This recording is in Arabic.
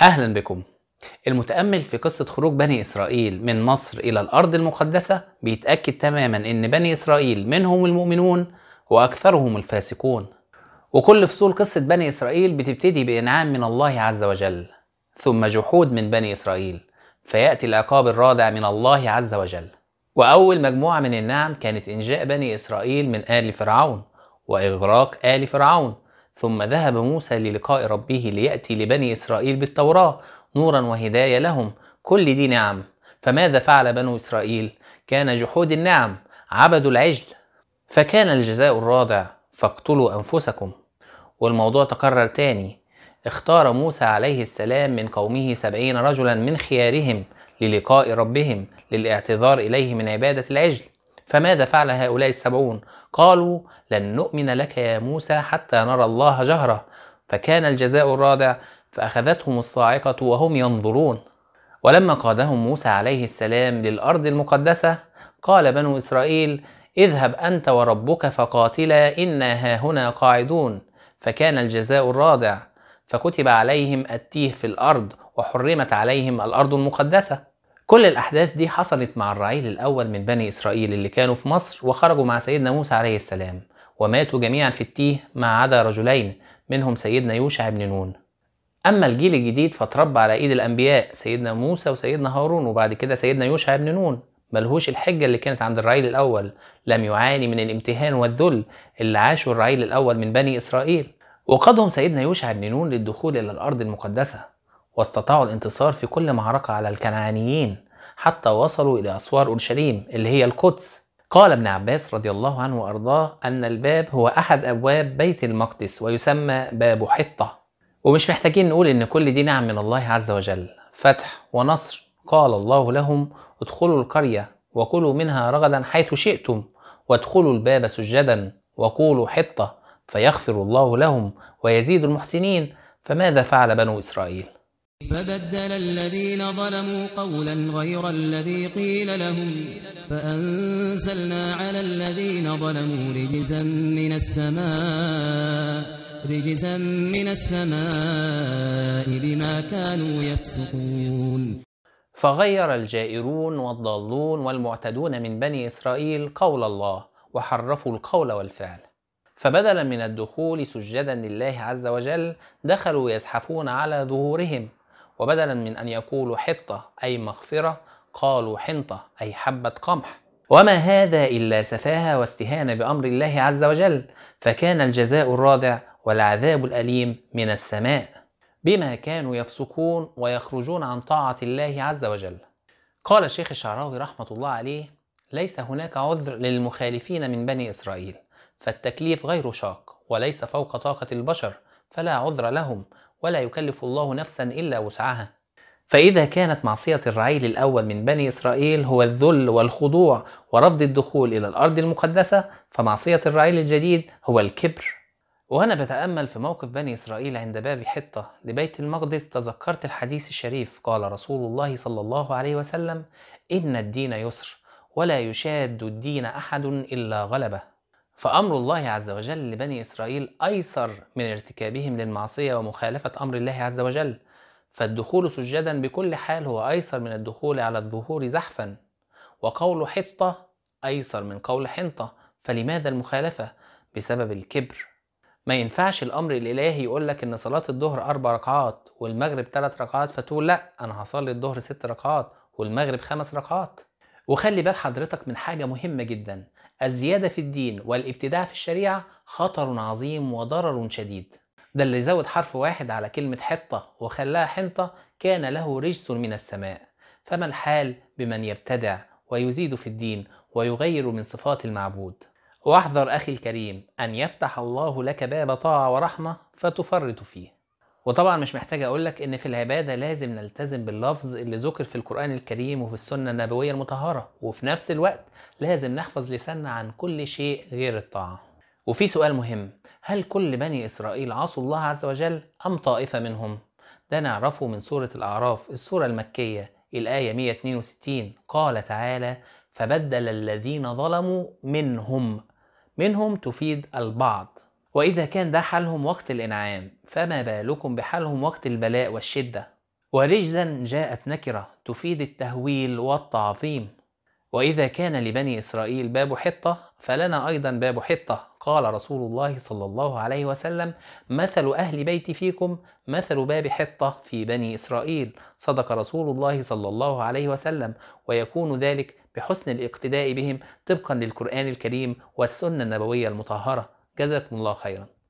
أهلا بكم المتأمل في قصة خروج بني إسرائيل من مصر إلى الأرض المقدسة بيتأكد تماما إن بني إسرائيل منهم المؤمنون وأكثرهم الفاسقون وكل فصول قصة بني إسرائيل بتبتدي بإنعام من الله عز وجل ثم جحود من بني إسرائيل فيأتي العقاب الرادع من الله عز وجل وأول مجموعة من النعم كانت إنجاء بني إسرائيل من آل فرعون وإغراق آل فرعون ثم ذهب موسى للقاء ربه ليأتي لبني إسرائيل بالتوراة نورا وهداية لهم كل دي نعم فماذا فعل بنو إسرائيل؟ كان جحود النعم عبدوا العجل فكان الجزاء الرادع فاقتلوا أنفسكم والموضوع تكرر تاني اختار موسى عليه السلام من قومه سبعين رجلا من خيارهم للقاء ربهم للاعتذار إليه من عبادة العجل فماذا فعل هؤلاء السبعون قالوا لن نؤمن لك يا موسى حتى نرى الله جهرة فكان الجزاء الرادع فأخذتهم الصاعقة وهم ينظرون ولما قادهم موسى عليه السلام للأرض المقدسة قال بنو إسرائيل اذهب أنت وربك فقاتلا إنا هاهنا قاعدون فكان الجزاء الرادع فكتب عليهم التيه في الأرض وحرمت عليهم الأرض المقدسة كل الأحداث دي حصلت مع الرعيل الأول من بني إسرائيل اللي كانوا في مصر وخرجوا مع سيدنا موسى عليه السلام وماتوا جميعا في التيه ما عدا رجلين منهم سيدنا يوشع بن نون أما الجيل الجديد فتربى على إيد الأنبياء سيدنا موسى وسيدنا هارون وبعد كده سيدنا يوشع بن نون ملهوش الحجة اللي كانت عند الرعيل الأول لم يعاني من الامتهان والذل اللي عاشه الرعيل الأول من بني إسرائيل وقدهم سيدنا يوشع بن نون للدخول إلى الأرض المقدسة واستطاعوا الانتصار في كل معركة على الكنعانيين حتى وصلوا إلى أسوار أورشليم اللي هي القدس قال ابن عباس رضي الله عنه وأرضاه أن الباب هو أحد أبواب بيت المقدس ويسمى باب حطة ومش محتاجين نقول إن كل دي نعم من الله عز وجل فتح ونصر قال الله لهم ادخلوا القرية وكلوا منها رغدا حيث شئتم وادخلوا الباب سجدا وقولوا حطة فيغفر الله لهم ويزيد المحسنين فماذا فعل بنو إسرائيل؟ فبدل الذين ظلموا قولا غير الذي قيل لهم فأنزلنا على الذين ظلموا رجزا من السماء رجزا من السماء بما كانوا يفسقون فغير الجائرون والضالون والمعتدون من بني إسرائيل قول الله وحرفوا القول والفعل فبدلا من الدخول سجدا لله عز وجل دخلوا يزحفون على ظهورهم وبدلا من أن يقولوا حطة أي مغفرة قالوا حنطة أي حبة قمح وما هذا إلا سفاهة واستهانة بأمر الله عز وجل فكان الجزاء الرادع والعذاب الأليم من السماء بما كانوا يفسقون ويخرجون عن طاعة الله عز وجل قال الشيخ الشعراوي رحمة الله عليه ليس هناك عذر للمخالفين من بني إسرائيل فالتكليف غير شاق وليس فوق طاقة البشر فلا عذر لهم ولا يكلف الله نفسا إلا وسعها فإذا كانت معصية الرعيل الأول من بني إسرائيل هو الذل والخضوع ورفض الدخول إلى الأرض المقدسة فمعصية الرعيل الجديد هو الكبر وأنا بتأمل في موقف بني إسرائيل عند باب حطة لبيت المقدس تذكرت الحديث الشريف قال رسول الله صلى الله عليه وسلم إن الدين يسر ولا يشاد الدين أحد إلا غلبه فأمر الله عز وجل لبني إسرائيل أيسر من ارتكابهم للمعصية ومخالفة أمر الله عز وجل فالدخول سجدا بكل حال هو أيسر من الدخول على الظهور زحفا وقول حطة أيسر من قول حنطة فلماذا المخالفة؟ بسبب الكبر ما ينفعش الأمر الإلهي يقول لك إن صلاة الظهر أربع ركعات والمغرب ثلاث ركعات فتقول لأ أنا هصلي الظهر ست ركعات والمغرب خمس ركعات وخلي بال حضرتك من حاجة مهمة جدا الزيادة في الدين والابتداع في الشريعة خطر عظيم وضرر شديد ده اللي زود حرف واحد على كلمة حطة وخلاها حنطة كان له رجس من السماء فما الحال بمن يبتدع ويزيد في الدين ويغير من صفات المعبود واحذر أخي الكريم أن يفتح الله لك باب طاعة ورحمة فتفرط فيه وطبعا مش محتاج اقول لك ان في العباده لازم نلتزم باللفظ اللي ذكر في القران الكريم وفي السنه النبويه المطهره وفي نفس الوقت لازم نحفظ لساننا عن كل شيء غير الطاعه وفي سؤال مهم هل كل بني اسرائيل عصوا الله عز وجل ام طائفه منهم ده نعرفه من سوره الاعراف السوره المكيه الايه 162 قال تعالى فبدل الذين ظلموا منهم منهم تفيد البعض وإذا كان ده حالهم وقت الإنعام فما بالكم بحالهم وقت البلاء والشدة ورجزا جاءت نكرة تفيد التهويل والتعظيم وإذا كان لبني إسرائيل باب حطة فلنا أيضا باب حطة قال رسول الله صلى الله عليه وسلم مثل أهل بيتي فيكم مثل باب حطة في بني إسرائيل صدق رسول الله صلى الله عليه وسلم ويكون ذلك بحسن الاقتداء بهم طبقا للقرآن الكريم والسنة النبوية المطهرة جزاكم الله خيرا